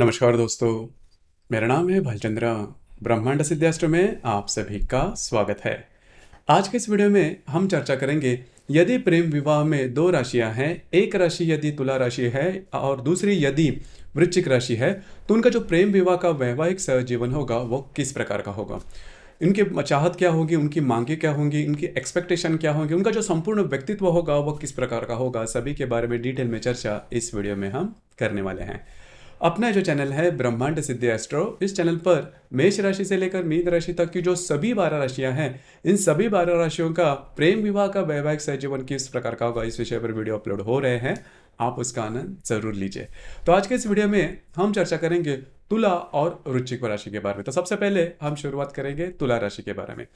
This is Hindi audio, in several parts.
नमस्कार दोस्तों मेरा नाम है भलचंद्र ब्रह्मांड सिद्धास्त्र में आप सभी का स्वागत है आज के इस वीडियो में हम चर्चा करेंगे यदि प्रेम विवाह में दो राशियां हैं एक राशि यदि तुला राशि है और दूसरी यदि वृश्चिक राशि है तो उनका जो प्रेम विवाह का वैवाहिक सहजीवन होगा वो किस प्रकार का होगा इनके चाहत क्या होगी उनकी मांगे क्या होंगी इनकी एक्सपेक्टेशन क्या होंगी उनका जो संपूर्ण व्यक्तित्व होगा वह किस प्रकार का होगा सभी के बारे में डिटेल में चर्चा इस वीडियो में हम करने वाले हैं अपना जो चैनल है ब्रह्मांड सिद्धि एस्ट्रो इस चैनल पर मेष राशि से लेकर मीन राशि तक की जो सभी बारह राशियां हैं इन सभी बारह राशियों का प्रेम विवाह का वैवाहिक सहजीवन किस प्रकार का होगा इस विषय पर वीडियो अपलोड हो रहे हैं आप उसका आनंद जरूर लीजिए तो आज के इस वीडियो में हम चर्चा करेंगे तुला और रुचिक राशि के बारे में तो सबसे पहले हम शुरुआत करेंगे तुला राशि के बारे में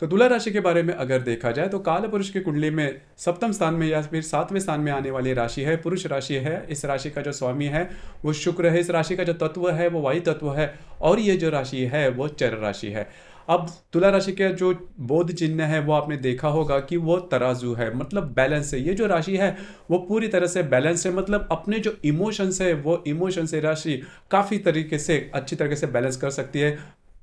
तो तुला राशि के बारे में अगर देखा जाए तो काल पुरुष की कुंडली में सप्तम स्थान में या फिर सातवें स्थान में आने वाली राशि है पुरुष राशि है इस राशि का जो स्वामी है वो शुक्र है इस राशि का जो तत्व है वो वायु तत्व है और ये जो राशि है वो चर राशि है अब तुला राशि के जो बोध चिन्ह है वो आपने देखा होगा कि वो तराजू है मतलब बैलेंस है ये जो राशि है वो पूरी तरह से बैलेंस है मतलब अपने जो इमोशंस है वो इमोशंस से राशि काफ़ी तरीके से अच्छी तरीके से बैलेंस कर सकती है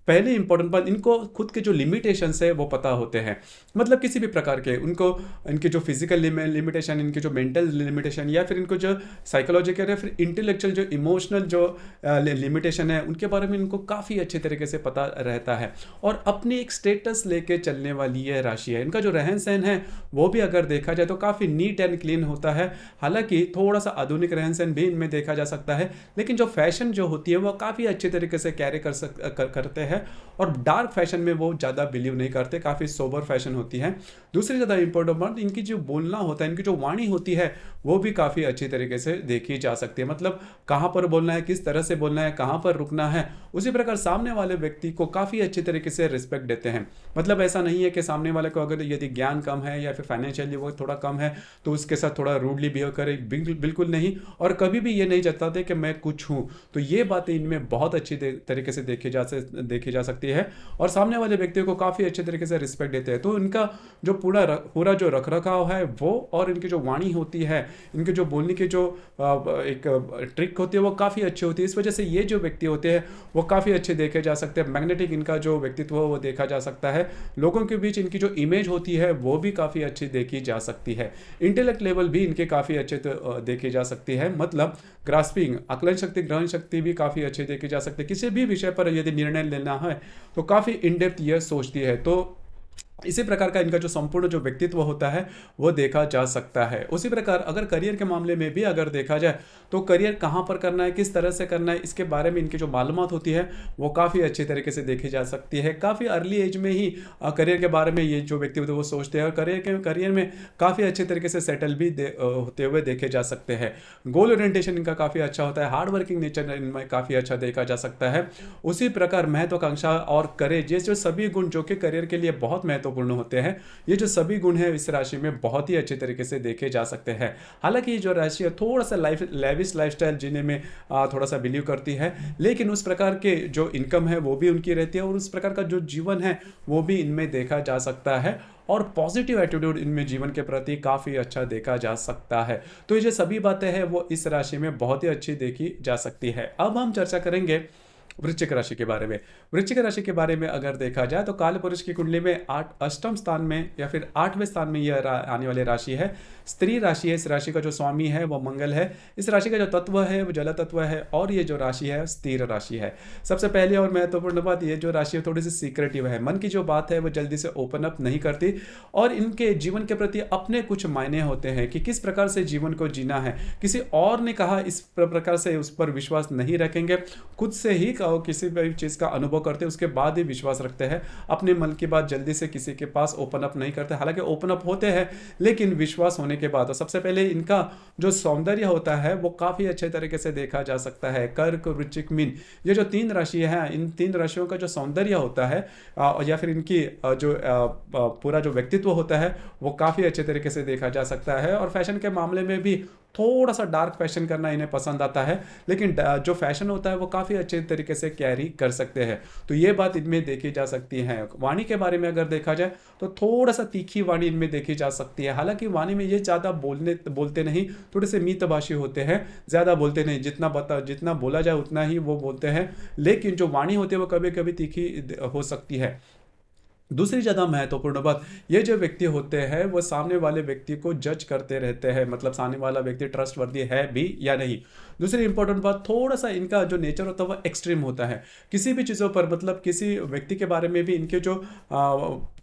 पहले इंपॉर्टेंट बात इनको खुद के जो लिमिटेशंस है वो पता होते हैं मतलब किसी भी प्रकार के उनको इनके जो फिजिकल लिमिटेशन इनके जो मेंटल लिमिटेशन या फिर इनको जो साइकोलॉजिकल या फिर इंटेलेक्चुअल जो इमोशनल जो लिमिटेशन है उनके बारे में इनको काफ़ी अच्छे तरीके से पता रहता है और अपनी एक स्टेटस लेके चलने वाली यह राशि है इनका जो रहन सहन है वो भी अगर देखा जाए तो काफ़ी नीट एंड क्लीन होता है हालांकि थोड़ा सा आधुनिक रहन सहन भी इनमें देखा जा सकता है लेकिन जो फैशन जो होती है वह काफ़ी अच्छे तरीके से कैरी कर सक करते हैं है और डार्क फैशन में वो ज़्यादा बिलीव नहीं करते काफ़ी सोबर फैशन होती है दूसरी ज़्यादा इंपॉर्टेंट बात इनकी जो बोलना होता है इनकी जो वाणी होती है वो भी काफ़ी अच्छी तरीके से देखी जा सकती है मतलब कहाँ पर बोलना है किस तरह से बोलना है कहाँ पर रुकना है उसी प्रकार सामने वाले व्यक्ति को काफ़ी अच्छे तरीके से रिस्पेक्ट देते हैं मतलब ऐसा नहीं है कि सामने वाले को अगर यदि ज्ञान कम है या फिर फाइनेंशियली वो थोड़ा कम है तो उसके साथ थोड़ा रूडली बिहेव करे बिल्कुल नहीं और कभी भी ये नहीं जताते कि मैं कुछ हूँ तो ये बातें इनमें बहुत अच्छी तरीके से देखी जा से देखी देखी जा सकती है और सामने वाले व्यक्ति को काफ़ी अच्छे तरीके से रिस्पेक्ट देते हैं तो इनका जो पूरा पूरा जो रख रखाव है वो और इनकी जो वाणी होती है इनके जो बोलने की जो एक ट्रिक होती है वो काफ़ी अच्छी होती है इस वजह से ये जो व्यक्ति होते हैं वो काफ़ी अच्छे देखे जा सकते हैं मैग्नेटिक इनका जो व्यक्तित्व वो देखा जा सकता है लोगों के बीच इनकी जो इमेज होती है वो भी काफ़ी अच्छी देखी जा सकती है इंटेलेक्ट लेवल भी इनके काफ़ी अच्छे देखी जा सकती है मतलब ग्रास्पिंग आकलन शक्ति ग्रहण शक्ति भी काफ़ी अच्छी देखी जा सकती है किसी भी विषय पर यदि निर्णय लेना करना है तो काफ़ी इनडेप्थ ये यह सोचती है तो इसी प्रकार का इनका जो संपूर्ण जो व्यक्तित्व होता है वो देखा जा सकता है उसी प्रकार अगर करियर के मामले में भी अगर देखा जाए तो करियर कहाँ पर करना है किस तरह से करना है इसके बारे में इनकी जो मालूम होती है वो काफ़ी अच्छे तरीके से देखी जा सकती है काफ़ी अर्ली एज में ही करियर के बारे में ये जो व्यक्ति होते वो सोचते हैं और करियर के करियर में काफ़ी अच्छे तरीके से सेटल भी होते हुए देखे जा सकते हैं गोल ओरिएंटेशन इनका काफ़ी अच्छा होता है हार्ड वर्किंग नेचर इनमें काफ़ी अच्छा देखा जा सकता है उसी प्रकार महत्वाकांक्षा और करेज ये जो सभी गुण जो कि करियर के लिए बहुत महत्व महत्वपूर्ण होते हैं ये जो सभी गुण है इस राशि में बहुत ही अच्छे तरीके से देखे जा सकते हैं हालांकि ये जो राशि है थोड़ा सा लाइफ लेविस लाइफ स्टाइल जीने में थोड़ा सा बिलीव करती है लेकिन उस प्रकार के जो इनकम है वो भी उनकी रहती है और उस प्रकार का जो जीवन है वो भी इनमें देखा जा सकता है और पॉजिटिव एटीट्यूड इनमें जीवन के प्रति काफ़ी अच्छा देखा जा सकता है तो ये जो सभी बातें हैं वो इस राशि में बहुत ही अच्छी देखी जा सकती है अब हम चर्चा करेंगे वृश्चिक राशि के बारे में वृश्चिक राशि के बारे में अगर देखा जाए तो काल पुरुष की कुंडली में आठ अष्टम स्थान में या फिर आठवें स्थान में यह आने वाली राशि है स्त्री राशि है इस राशि का जो स्वामी है वो मंगल है इस राशि का जो तत्व है वो जल तत्व है और ये जो राशि है स्थिर राशि है सबसे पहले और महत्वपूर्ण बात ये जो राशि है थोड़ी सी सीक्रेटिव है मन की जो बात है वो जल्दी से ओपन अप नहीं करती और इनके जीवन के प्रति अपने कुछ मायने होते हैं कि किस प्रकार से जीवन को जीना है किसी और ने कहा इस प्रकार से उस पर विश्वास नहीं रखेंगे खुद से ही का हो किसी भी चीज़ का अनुभव करते हैं उसके बाद ही विश्वास रखते हैं अपने मन की बात जल्दी से किसी के पास ओपन अप नहीं करते हालांकि ओपन अप होते हैं लेकिन विश्वास होने के बाद सबसे पहले इनका जो सौंदर्य होता है वो काफ़ी अच्छे तरीके से देखा जा सकता है कर्क रुचिक मीन ये जो तीन राशि हैं इन तीन राशियों का जो सौंदर्य होता है या फिर इनकी जो पूरा जो व्यक्तित्व होता है वो काफ़ी अच्छे तरीके से देखा जा सकता है और फैशन के मामले में भी थोड़ा सा डार्क फैशन करना इन्हें पसंद आता है लेकिन जो फैशन होता है वो काफ़ी अच्छे तरीके से कैरी कर सकते हैं तो ये बात इनमें देखी जा सकती है वाणी के बारे में अगर देखा जाए तो थोड़ा सा तीखी वाणी इनमें देखी जा सकती है हालांकि वाणी में ये ज़्यादा बोलने बोलते नहीं थोड़े से मितभाषी होते हैं ज़्यादा बोलते नहीं जितना बता जितना बोला जाए उतना ही वो बोलते हैं लेकिन जो वाणी होती है वो कभी कभी तीखी हो सकती है दूसरी ज़्यादा महत्वपूर्ण बात ये जो व्यक्ति होते हैं वो सामने वाले व्यक्ति को जज करते रहते हैं मतलब सामने वाला व्यक्ति ट्रस्ट वर्दी है भी या नहीं दूसरी इंपॉर्टेंट बात थोड़ा सा इनका जो नेचर होता है वह एक्सट्रीम होता है किसी भी चीज़ों पर मतलब किसी व्यक्ति के बारे में भी इनके जो आ,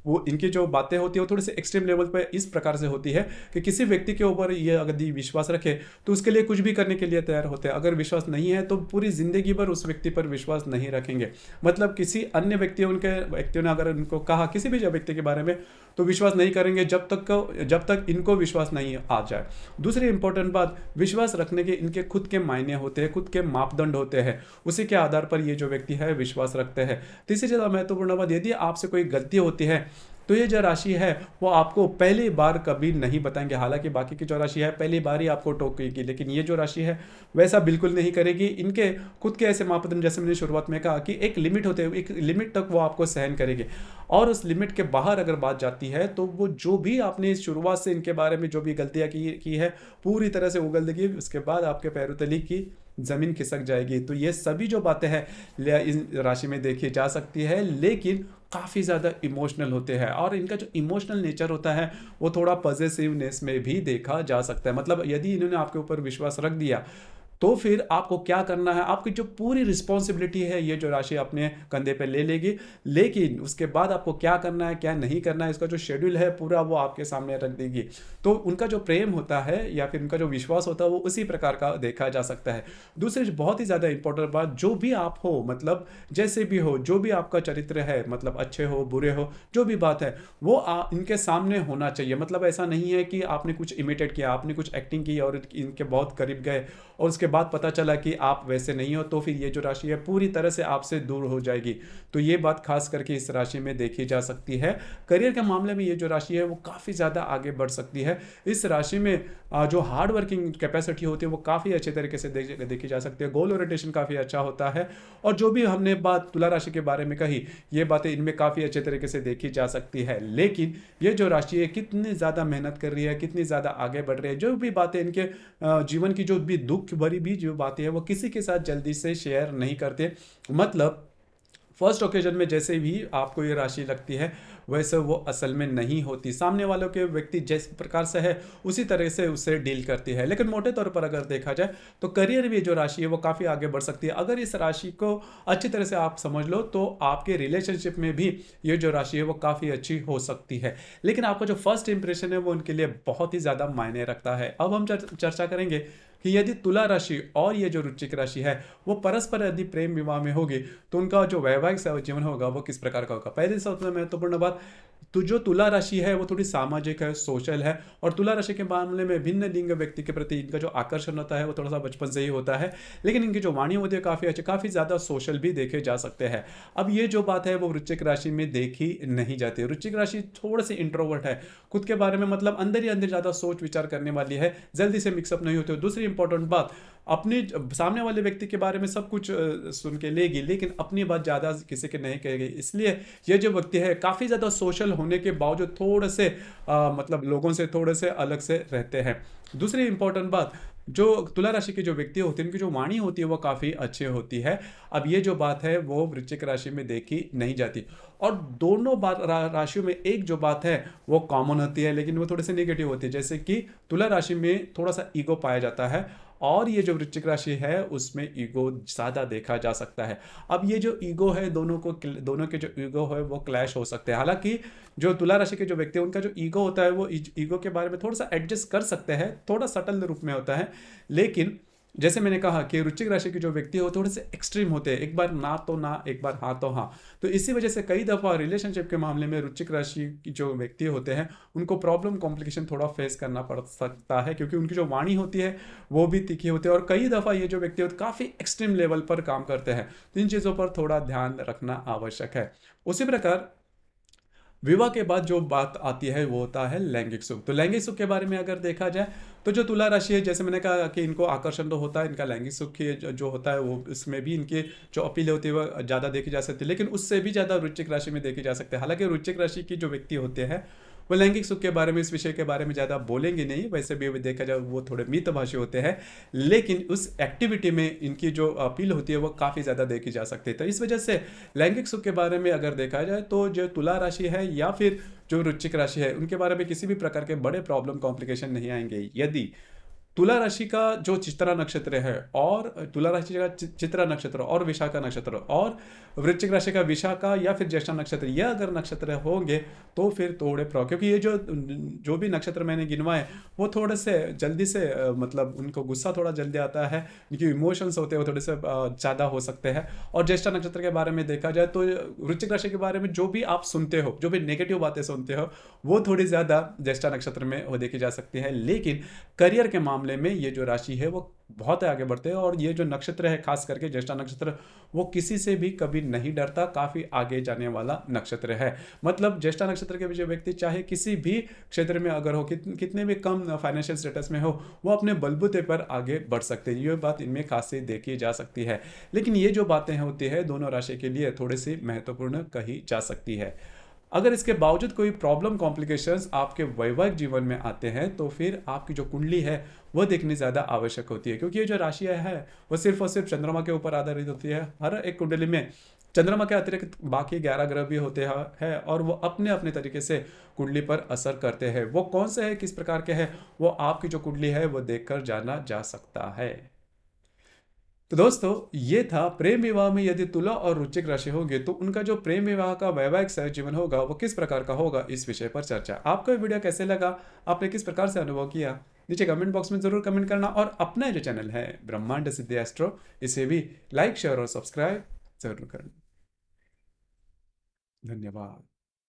वो इनकी जो बातें होती है वो थोड़ी सी एक्सट्रीम लेवल पर इस प्रकार से होती है कि किसी व्यक्ति के ऊपर ये यदि विश्वास रखे तो उसके लिए कुछ भी करने के लिए तैयार होते हैं अगर विश्वास नहीं है तो पूरी ज़िंदगी भर उस व्यक्ति पर विश्वास नहीं रखेंगे मतलब किसी अन्य व्यक्ति उनके व्यक्तियों ने अगर उनको कहा किसी भी व्यक्ति के बारे में तो विश्वास नहीं करेंगे जब तक जब तक इनको विश्वास नहीं आ जाए दूसरी इंपॉर्टेंट बात विश्वास रखने के इनके खुद के मायने होते हैं खुद के मापदंड होते हैं उसी के आधार पर ये जो व्यक्ति है विश्वास रखते हैं तीसरी ज़्यादा महत्वपूर्ण बात यदि आपसे कोई गलती होती है तो ये जो राशि है वो आपको पहली बार कभी नहीं बताएंगे हालांकि बाकी की जो राशि है पहली बार ही आपको टोकेगी लेकिन ये जो राशि है वैसा बिल्कुल नहीं करेगी इनके खुद के ऐसे मापदंड जैसे मैंने शुरुआत में कहा कि एक लिमिट होते हुए एक लिमिट तक वो आपको सहन करेगी और उस लिमिट के बाहर अगर बात जाती है तो वो जो भी आपने शुरुआत से इनके बारे में जो भी गलतियाँ की, की है पूरी तरह से वो गलती उसके बाद आपके तली की ज़मीन खिसक जाएगी तो ये सभी जो बातें हैं इस राशि में देखी जा सकती है लेकिन काफ़ी ज़्यादा इमोशनल होते हैं और इनका जो इमोशनल नेचर होता है वो थोड़ा पॉजिटिवनेस में भी देखा जा सकता है मतलब यदि इन्होंने आपके ऊपर विश्वास रख दिया तो फिर आपको क्या करना है आपकी जो पूरी रिस्पॉन्सिबिलिटी है ये जो राशि अपने कंधे पर ले लेगी लेकिन उसके बाद आपको क्या करना है क्या नहीं करना है इसका जो शेड्यूल है पूरा वो आपके सामने रख देगी तो उनका जो प्रेम होता है या फिर उनका जो विश्वास होता है वो उसी प्रकार का देखा जा सकता है दूसरी बहुत ही ज़्यादा इंपॉर्टेंट बात जो भी आप हो मतलब जैसे भी हो जो भी आपका चरित्र है मतलब अच्छे हो बुरे हो जो भी बात है वो आ, इनके सामने होना चाहिए मतलब ऐसा नहीं है कि आपने कुछ इमिटेट किया आपने कुछ एक्टिंग की और इनके बहुत करीब गए और उसके बाद पता चला कि आप वैसे नहीं हो तो फिर ये जो राशि है पूरी तरह से आपसे दूर हो जाएगी तो ये बात खास करके इस राशि में देखी जा सकती है करियर के मामले में ये जो राशि है वो काफ़ी ज़्यादा आगे बढ़ सकती है इस राशि में जो हार्ड वर्किंग कैपेसिटी होती है वो काफ़ी अच्छे तरीके से देखी जा सकती है गोल ओरिएंटेशन काफ़ी अच्छा होता है और जो भी हमने बात तुला राशि के बारे में कही ये बातें इनमें काफ़ी अच्छे तरीके से देखी जा सकती है लेकिन ये जो राशि है कितनी ज़्यादा मेहनत कर रही है कितनी ज़्यादा आगे बढ़ रही है जो भी बातें इनके जीवन की जो भी दुख भरी भी जो बातें हैं वो किसी के साथ जल्दी से शेयर नहीं करते मतलब फर्स्ट ओकेजन में जैसे भी आपको ये राशि लगती है वैसे वो असल में नहीं होती सामने वालों के व्यक्ति जिस प्रकार से है उसी तरह से उसे डील करती है लेकिन मोटे तौर पर अगर देखा जाए तो करियर भी जो राशि है वो काफ़ी आगे बढ़ सकती है अगर इस राशि को अच्छी तरह से आप समझ लो तो आपके रिलेशनशिप में भी ये जो राशि है वो काफ़ी अच्छी हो सकती है लेकिन आपका जो फर्स्ट इंप्रेशन है वो उनके लिए बहुत ही ज़्यादा मायने रखता है अब हम चर्चा करेंगे कि यदि तुला राशि और ये जो रुचिक राशि है वो परस्पर यदि प्रेम विवाह में होगी तो उनका जो वैवाहिक जीवन होगा वो किस प्रकार का होगा पहले सबसे महत्वपूर्ण बात तो जो तुला राशि है वो थोड़ी सामाजिक है सोशल है और तुला राशि के मामले में भिन्न लिंग व्यक्ति के प्रति इनका जो आकर्षण होता है वो थोड़ा सा बचपन से ही होता है लेकिन इनकी जो वाणी होती है काफ़ी अच्छी काफ़ी ज़्यादा सोशल भी देखे जा सकते हैं अब ये जो बात है वो वृश्चिक राशि में देखी नहीं जाती वृश्चिक राशि थोड़ा सी इंट्रोवर्ट है खुद के बारे में मतलब अंदर ही अंदर ज़्यादा सोच विचार करने वाली है जल्दी से मिक्सअप नहीं होते दूसरी इंपॉर्टेंट बात अपने सामने वाले व्यक्ति के बारे में सब कुछ सुन के लेगी लेकिन अपनी बात ज़्यादा किसी के नहीं कहेगी इसलिए ये जो व्यक्ति है काफ़ी ज़्यादा सोशल होने के बावजूद थोड़े से आ, मतलब लोगों से थोड़े से अलग से रहते हैं दूसरी इंपॉर्टेंट बात जो तुला राशि के जो व्यक्ति होते हैं उनकी जो वाणी होती है वो काफ़ी अच्छी होती है अब ये जो बात है वो वृश्चिक राशि में देखी नहीं जाती और दोनों बात रा, राशियों में एक जो बात है वो कॉमन होती है लेकिन वो थोड़े से नेगेटिव होती है जैसे कि तुला राशि में थोड़ा सा ईगो पाया जाता है और ये जो वृश्चिक राशि है उसमें ईगो ज़्यादा देखा जा सकता है अब ये जो ईगो है दोनों को दोनों के जो ईगो है वो क्लैश हो सकते हैं हालांकि जो तुला राशि के जो व्यक्ति हैं उनका जो ईगो होता है वो ईगो के बारे में थोड़ा सा एडजस्ट कर सकते हैं थोड़ा सटल रूप में होता है लेकिन जैसे मैंने कहा कि रुचिक राशि के जो व्यक्ति हो थोड़े से एक्सट्रीम होते हैं एक बार ना तो ना एक बार हाँ तो हाँ तो इसी वजह से कई दफ़ा रिलेशनशिप के मामले में रुचिक राशि की जो व्यक्ति होते हैं उनको प्रॉब्लम कॉम्प्लिकेशन थोड़ा फेस करना पड़ सकता है क्योंकि उनकी जो वाणी होती है वो भी तीखी होती है और कई दफ़ा ये जो व्यक्ति होते काफ़ी एक्सट्रीम लेवल पर काम करते हैं तो इन चीज़ों पर थोड़ा ध्यान रखना आवश्यक है उसी प्रकार विवाह के बाद जो बात आती है वो होता है लैंगिक सुख तो लैंगिक सुख के बारे में अगर देखा जाए तो जो तुला राशि है जैसे मैंने कहा कि इनको आकर्षण तो होता है इनका लैंगिक सुख की जो होता है वो इसमें भी इनके जो अपील होती है वह ज़्यादा देखी जा सकती है लेकिन उससे भी ज़्यादा रुचिक राशि में देखी जा सकती है हालांकि रुचिक राशि की जो व्यक्ति होते हैं वो लैंगिक सुख के बारे में इस विषय के बारे में ज़्यादा बोलेंगे नहीं वैसे भी देखा जाए वो थोड़े मितभाषी होते हैं लेकिन उस एक्टिविटी में इनकी जो अपील होती है वो काफ़ी ज़्यादा देखी जा सकती है तो इस वजह से लैंगिक सुख के बारे में अगर देखा जाए तो जो तुला राशि है या फिर जो रुचिक राशि है उनके बारे में किसी भी प्रकार के बड़े प्रॉब्लम कॉम्प्लिकेशन नहीं आएंगे यदि तुला राशि का जो चित्रा नक्षत्र है और तुला राशि का चित्रा नक्षत्र और विशाखा नक्षत्र और वृश्चिक राशि का विशाखा या फिर ज्येष्ठा नक्षत्र यह अगर नक्षत्र होंगे तो फिर थोड़े प्रॉ क्योंकि ये जो जो भी नक्षत्र मैंने गिनवाए वो थोड़े से जल्दी से मतलब उनको गुस्सा थोड़ा जल्दी आता है उनकी इमोशंस होते हैं वो थोड़े से ज़्यादा हो सकते हैं और ज्येष्ठा नक्षत्र के बारे में देखा जाए तो वृश्चिक राशि के बारे में जो भी आप सुनते हो जो भी नेगेटिव बातें सुनते हो वो थोड़ी ज़्यादा ज्येष्ठा नक्षत्र में वो देखी जा सकती है लेकिन करियर के मामले मामले में ये जो राशि है वो बहुत आगे बढ़ते हैं और ये जो नक्षत्र है खास करके ज्येष्ठा नक्षत्र वो किसी से भी कभी नहीं डरता काफ़ी आगे जाने वाला नक्षत्र है मतलब ज्येष्ठा नक्षत्र के जो व्यक्ति चाहे किसी भी क्षेत्र में अगर हो कित, कितने भी कम फाइनेंशियल स्टेटस में हो वो अपने बलबूते पर आगे बढ़ सकते हैं ये बात इनमें खास से देखी जा सकती है लेकिन ये जो बातें होती है दोनों राशि के लिए थोड़ी सी महत्वपूर्ण कही जा सकती है अगर इसके बावजूद कोई प्रॉब्लम कॉम्प्लिकेशंस आपके वैवाहिक जीवन में आते हैं तो फिर आपकी जो कुंडली है वह देखनी ज़्यादा आवश्यक होती है क्योंकि ये जो राशियाँ है वह सिर्फ और सिर्फ चंद्रमा के ऊपर आधारित होती है हर एक कुंडली में चंद्रमा के अतिरिक्त बाकी ग्यारह ग्रह भी होते हैं और वो अपने अपने तरीके से कुंडली पर असर करते हैं वो कौन से है किस प्रकार के हैं वो आपकी जो कुंडली है वो देखकर जाना जा सकता है तो दोस्तों ये था प्रेम विवाह में यदि तुला और रुचिक राशि होंगे तो उनका जो प्रेम विवाह का वैवाहिक सह जीवन होगा वो किस प्रकार का होगा इस विषय पर चर्चा आपको वीडियो कैसे लगा आपने किस प्रकार से अनुभव किया नीचे कमेंट बॉक्स में जरूर कमेंट करना और अपना जो चैनल है ब्रह्मांड सिद्धि एस्ट्रो इसे भी लाइक शेयर और सब्सक्राइब जरूर करना धन्यवाद